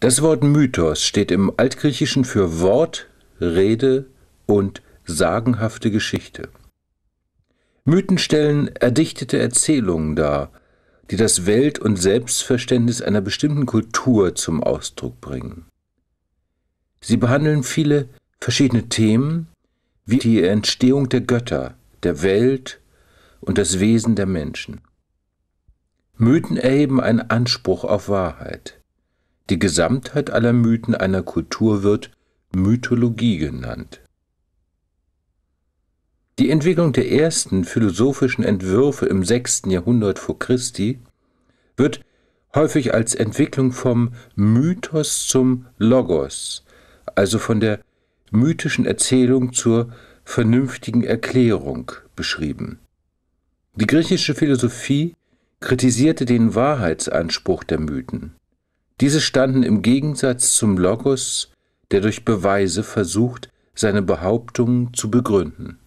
Das Wort Mythos steht im Altgriechischen für Wort, Rede und sagenhafte Geschichte. Mythen stellen erdichtete Erzählungen dar, die das Welt- und Selbstverständnis einer bestimmten Kultur zum Ausdruck bringen. Sie behandeln viele verschiedene Themen, wie die Entstehung der Götter, der Welt und das Wesen der Menschen. Mythen erheben einen Anspruch auf Wahrheit. Die Gesamtheit aller Mythen einer Kultur wird Mythologie genannt. Die Entwicklung der ersten philosophischen Entwürfe im 6. Jahrhundert vor Christi wird häufig als Entwicklung vom Mythos zum Logos, also von der mythischen Erzählung zur vernünftigen Erklärung beschrieben. Die griechische Philosophie kritisierte den Wahrheitsanspruch der Mythen. Diese standen im Gegensatz zum Logos, der durch Beweise versucht, seine Behauptungen zu begründen